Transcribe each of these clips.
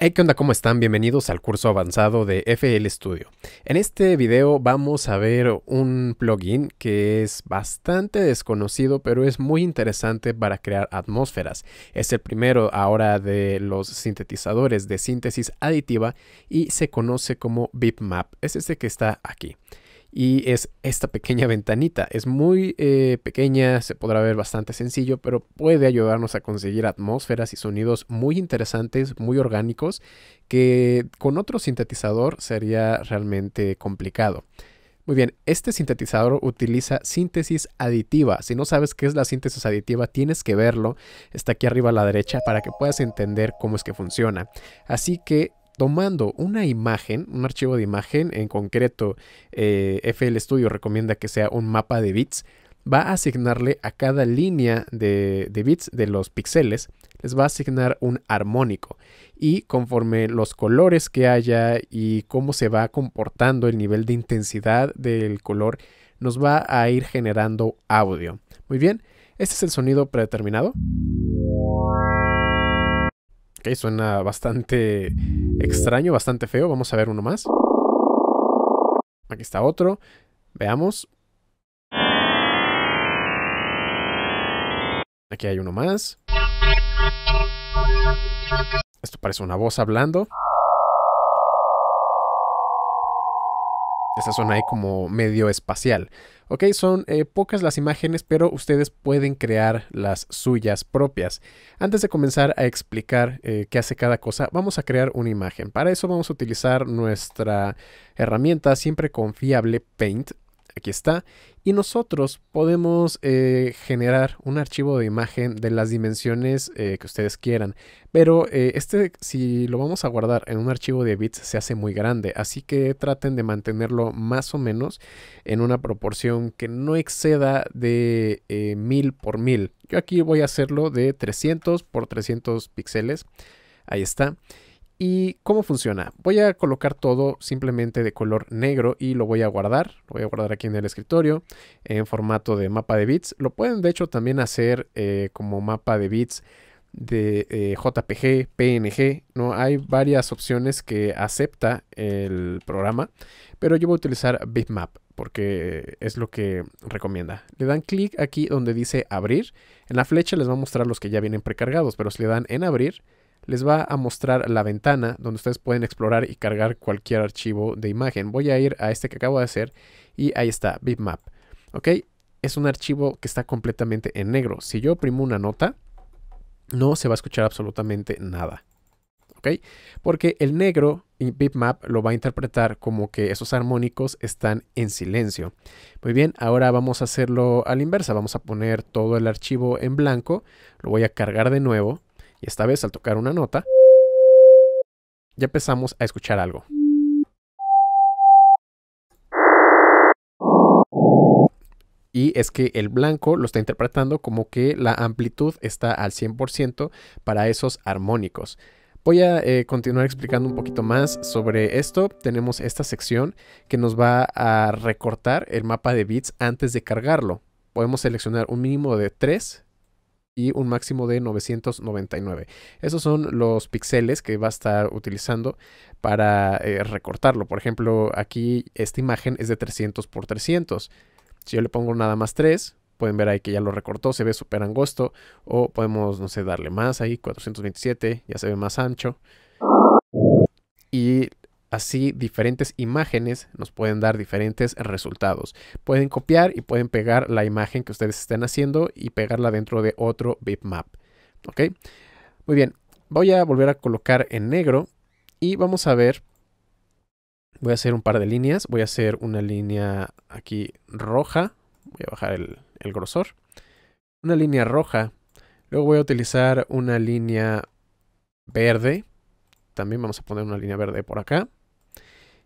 Hey, ¿qué onda? ¿Cómo están? Bienvenidos al curso avanzado de FL Studio. En este video vamos a ver un plugin que es bastante desconocido, pero es muy interesante para crear atmósferas. Es el primero ahora de los sintetizadores de síntesis aditiva y se conoce como BipMap. Es este que está aquí y es esta pequeña ventanita. Es muy eh, pequeña, se podrá ver bastante sencillo, pero puede ayudarnos a conseguir atmósferas y sonidos muy interesantes, muy orgánicos, que con otro sintetizador sería realmente complicado. Muy bien, este sintetizador utiliza síntesis aditiva. Si no sabes qué es la síntesis aditiva, tienes que verlo. Está aquí arriba a la derecha para que puedas entender cómo es que funciona. Así que tomando una imagen, un archivo de imagen, en concreto eh, FL Studio recomienda que sea un mapa de bits, va a asignarle a cada línea de, bits de los píxeles, les va a asignar un armónico. Y conforme los colores que haya y cómo se va comportando el nivel de intensidad del color, nos va a ir generando audio. Muy bien, este es el sonido predeterminado. Ok, suena bastante extraño, bastante feo. Vamos a ver uno más. Aquí está otro. Veamos. Aquí hay uno más. Esto parece una voz hablando. esa zona ahí como medio espacial. Ok, son eh, pocas las imágenes, pero ustedes pueden crear las suyas propias. Antes de comenzar a explicar eh, qué hace cada cosa, vamos a crear una imagen. Para eso vamos a utilizar nuestra herramienta siempre confiable Paint aquí está, y nosotros podemos eh, generar un archivo de imagen de las dimensiones eh, que ustedes quieran, pero eh, este si lo vamos a guardar en un archivo de bits se hace muy grande, así que traten de mantenerlo más o menos en una proporción que no exceda de 1000 por 1000. Yo aquí voy a hacerlo de 300 por 300 píxeles, ahí está. ¿Y cómo funciona? Voy a colocar todo simplemente de color negro y lo voy a guardar. Lo voy a guardar aquí en el escritorio en formato de mapa de bits. Lo pueden de hecho también hacer eh, como mapa de bits de eh, JPG, PNG, ¿no? Hay varias opciones que acepta el programa, pero yo voy a utilizar Bitmap porque es lo que recomienda. Le dan clic aquí donde dice abrir. En la flecha les va a mostrar los que ya vienen precargados, pero si le dan en abrir, les va a mostrar la ventana donde ustedes pueden explorar y cargar cualquier archivo de imagen. Voy a ir a este que acabo de hacer y ahí está, bitmap. ¿Ok? Es un archivo que está completamente en negro. Si yo oprimo una nota, no se va a escuchar absolutamente nada. ¿Ok? Porque el negro y bitmap lo va a interpretar como que esos armónicos están en silencio. Muy bien, ahora vamos a hacerlo a la inversa. Vamos a poner todo el archivo en blanco. Lo voy a cargar de nuevo y esta vez al tocar una nota, ya empezamos a escuchar algo. Y es que el blanco lo está interpretando como que la amplitud está al 100% para esos armónicos. Voy a eh, continuar explicando un poquito más sobre esto. Tenemos esta sección que nos va a recortar el mapa de bits antes de cargarlo. Podemos seleccionar un mínimo de 3 y un máximo de 999. Esos son los píxeles que va a estar utilizando para eh, recortarlo. Por ejemplo, aquí esta imagen es de 300 por 300. Si yo le pongo nada más 3, pueden ver ahí que ya lo recortó, se ve súper angosto. O podemos, no sé, darle más ahí, 427, ya se ve más ancho. Y Así diferentes imágenes nos pueden dar diferentes resultados. Pueden copiar y pueden pegar la imagen que ustedes estén haciendo y pegarla dentro de otro bitmap. ¿Ok? Muy bien, voy a volver a colocar en negro y vamos a ver. Voy a hacer un par de líneas. Voy a hacer una línea aquí roja. Voy a bajar el, grosor. Una línea roja. Luego voy a utilizar una línea verde. También vamos a poner una línea verde por acá.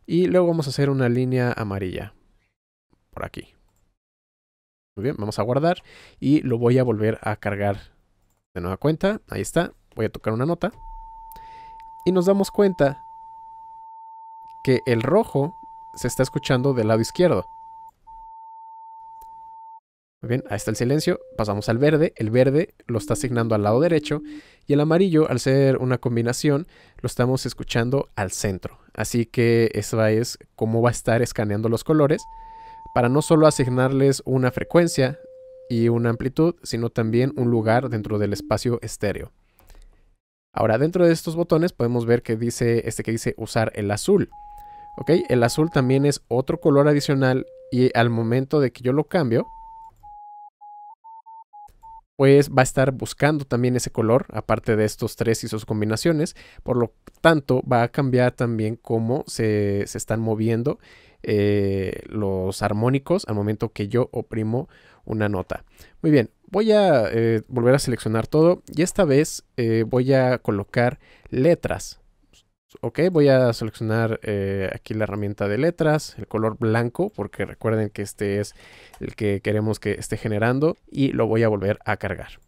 Y luego vamos a hacer una línea amarilla por aquí. Muy bien, vamos a guardar y lo voy a volver a cargar de nueva cuenta. Ahí está, voy a tocar una nota. Y nos damos cuenta que el rojo se está escuchando del lado izquierdo bien, ahí está el silencio. Pasamos al verde. El verde lo está asignando al lado derecho. Y el amarillo, al ser una combinación, lo estamos escuchando al centro. Así que eso es cómo va a estar escaneando los colores. Para no solo asignarles una frecuencia y una amplitud, sino también un lugar dentro del espacio estéreo. Ahora, dentro de estos botones podemos ver que dice este que dice usar el azul. ¿Ok? El azul también es otro color adicional y al momento de que yo lo cambio, pues va a estar buscando también ese color, aparte de estos tres y sus combinaciones, por lo tanto va a cambiar también cómo se, están moviendo eh, los armónicos al momento que yo oprimo una nota. Muy bien, voy a eh, volver a seleccionar todo y esta vez eh, voy a colocar letras. Ok, voy a seleccionar eh, aquí la herramienta de letras, el color blanco, porque recuerden que este es el que queremos que esté generando y lo voy a volver a cargar.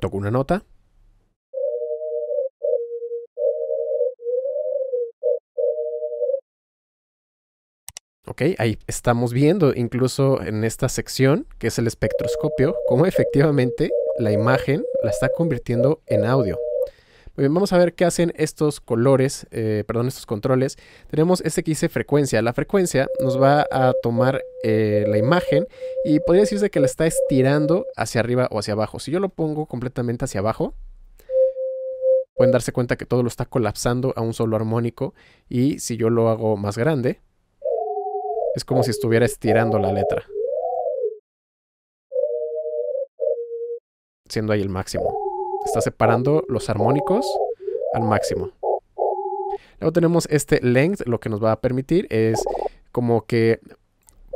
Toco una nota. Ok, ahí estamos viendo incluso en esta sección, que es el espectroscopio, cómo efectivamente la imagen la está convirtiendo en audio vamos a ver qué hacen estos colores, eh, perdón, estos controles. Tenemos este que dice frecuencia. La frecuencia nos va a tomar eh, la imagen y podría decirse que la está estirando hacia arriba o hacia abajo. Si yo lo pongo completamente hacia abajo, pueden darse cuenta que todo lo está colapsando a un solo armónico y si yo lo hago más grande, es como si estuviera estirando la letra. Siendo ahí el máximo. Está separando los armónicos al máximo. Luego tenemos este length, lo que nos va a permitir es como que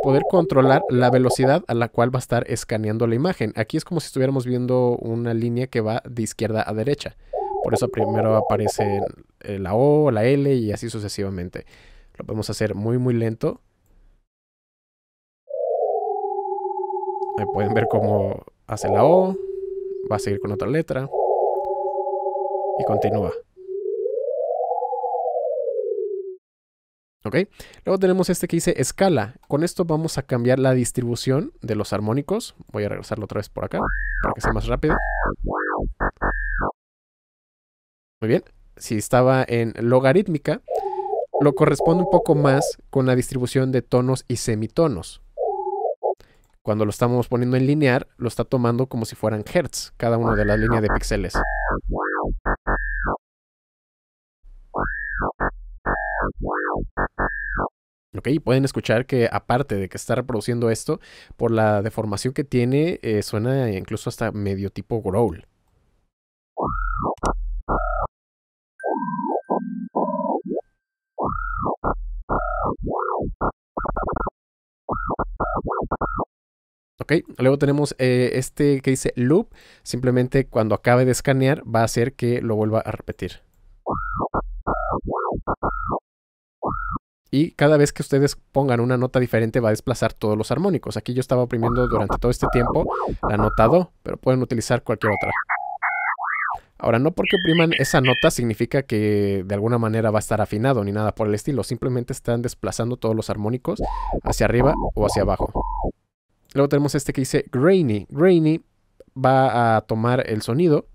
poder controlar la velocidad a la cual va a estar escaneando la imagen. Aquí es como si estuviéramos viendo una línea que va de izquierda a derecha. Por eso primero aparece la O, la L y así sucesivamente. Lo podemos hacer muy muy lento. Ahí pueden ver cómo hace la O, va a seguir con otra letra y continúa. ¿Ok? Luego tenemos este que dice escala. Con esto vamos a cambiar la distribución de los armónicos. Voy a regresarlo otra vez por acá para que sea más rápido. Muy bien. Si estaba en logarítmica, lo corresponde un poco más con la distribución de tonos y semitonos. Cuando lo estamos poniendo en linear, lo está tomando como si fueran hertz, cada una de las líneas de píxeles. Ok, pueden escuchar que aparte de que está reproduciendo esto, por la deformación que tiene, eh, suena incluso hasta medio tipo growl. Luego tenemos eh, este que dice loop. Simplemente cuando acabe de escanear va a hacer que lo vuelva a repetir. Y cada vez que ustedes pongan una nota diferente va a desplazar todos los armónicos. Aquí yo estaba oprimiendo durante todo este tiempo la nota Do, pero pueden utilizar cualquier otra. Ahora, no porque opriman esa nota significa que de alguna manera va a estar afinado ni nada por el estilo. Simplemente están desplazando todos los armónicos hacia arriba o hacia abajo. Luego tenemos este que dice grainy. Grainy va a tomar el sonido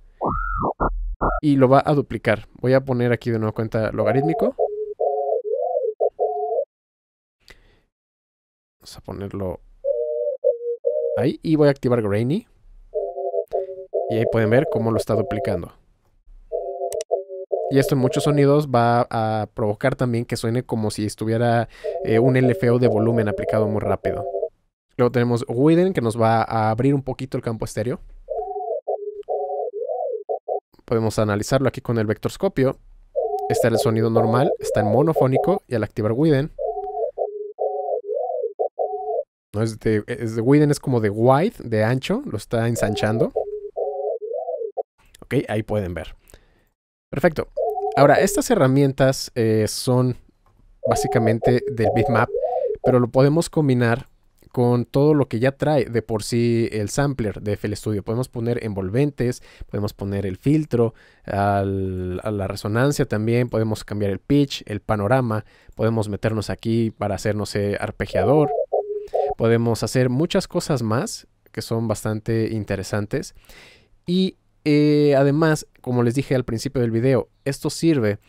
y lo va a duplicar. Voy a poner aquí de nuevo cuenta logarítmico. Vamos a ponerlo ahí y voy a activar grainy. Y ahí pueden ver cómo lo está duplicando. Y esto en muchos sonidos va a provocar también que suene como si estuviera eh, un LFO de volumen aplicado muy rápido. Luego tenemos Widen, que nos va a abrir un poquito el campo estéreo. Podemos analizarlo aquí con el vectorscopio. Está el sonido normal, está en monofónico y al activar Widen. Widen es como de wide, de ancho, lo está ensanchando. Ok, ahí pueden ver. Perfecto. Ahora, estas herramientas eh, son básicamente del bitmap, pero lo podemos combinar con todo lo que ya trae de por sí el sampler de FL Studio. Podemos poner envolventes, podemos poner el filtro, a la resonancia también, podemos cambiar el pitch, el panorama, podemos meternos aquí para hacernos no arpegiador. Podemos hacer muchas cosas más que son bastante interesantes. Y eh, además, como les dije al principio del video, esto sirve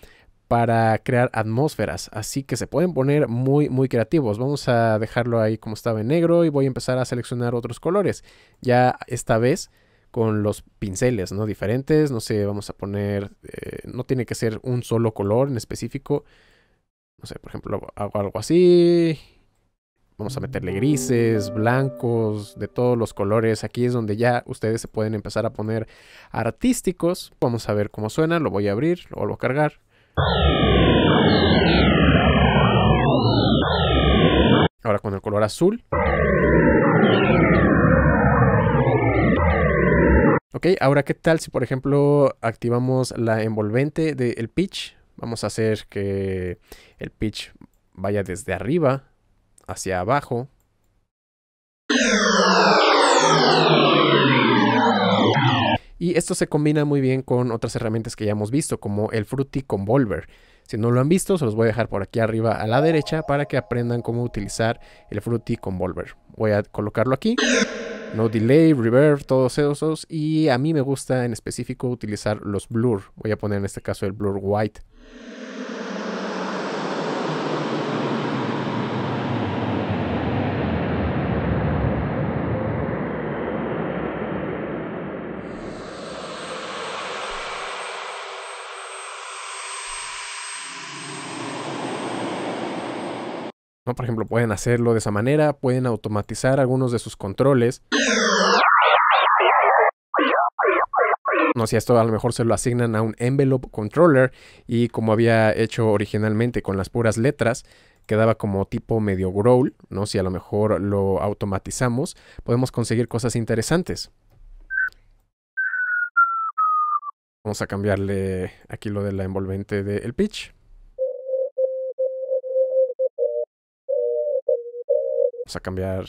para crear atmósferas. Así que se pueden poner muy, muy creativos. Vamos a dejarlo ahí como estaba en negro y voy a empezar a seleccionar otros colores. Ya esta vez con los pinceles, ¿no? Diferentes. No sé, vamos a poner... Eh, no tiene que ser un solo color en específico. No sé, por ejemplo, hago algo así. Vamos a meterle grises, blancos, de todos los colores. Aquí es donde ya ustedes se pueden empezar a poner artísticos. Vamos a ver cómo suena. Lo voy a abrir, lo vuelvo a cargar. Ahora con el color azul. Ok, ahora qué tal si por ejemplo activamos la envolvente del pitch. Vamos a hacer que el pitch vaya desde arriba hacia abajo. Y esto se combina muy bien con otras herramientas que ya hemos visto, como el Fruity Convolver. Si no lo han visto, se los voy a dejar por aquí arriba a la derecha para que aprendan cómo utilizar el Fruity Convolver. Voy a colocarlo aquí. No delay, reverb, todos esos. Y a mí me gusta en específico utilizar los blur. Voy a poner en este caso el blur white. Por ejemplo, pueden hacerlo de esa manera, pueden automatizar algunos de sus controles. No si esto a lo mejor se lo asignan a un envelope controller y como había hecho originalmente con las puras letras, quedaba como tipo medio growl, ¿no? Si a lo mejor lo automatizamos, podemos conseguir cosas interesantes. Vamos a cambiarle aquí lo de la envolvente del pitch. vamos a cambiar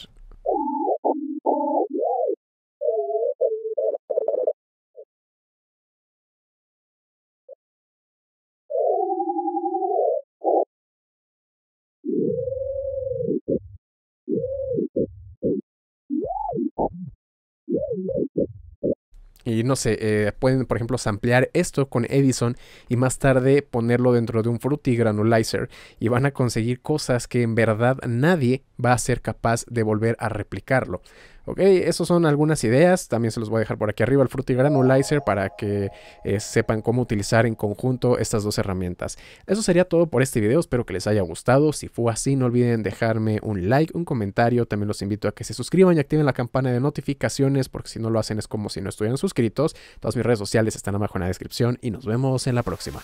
Y no sé, eh, pueden por ejemplo ampliar esto con Edison y más tarde ponerlo dentro de un Fruity Granulizer y van a conseguir cosas que en verdad nadie va a ser capaz de volver a replicarlo. Ok, esas son algunas ideas. También se los voy a dejar por aquí arriba el frutigranulizer para que eh, sepan cómo utilizar en conjunto estas dos herramientas. Eso sería todo por este video. Espero que les haya gustado. Si fue así, no olviden dejarme un like, un comentario. También los invito a que se suscriban y activen la campana de notificaciones porque si no lo hacen es como si no estuvieran suscritos. Todas mis redes sociales están abajo en la descripción y nos vemos en la próxima.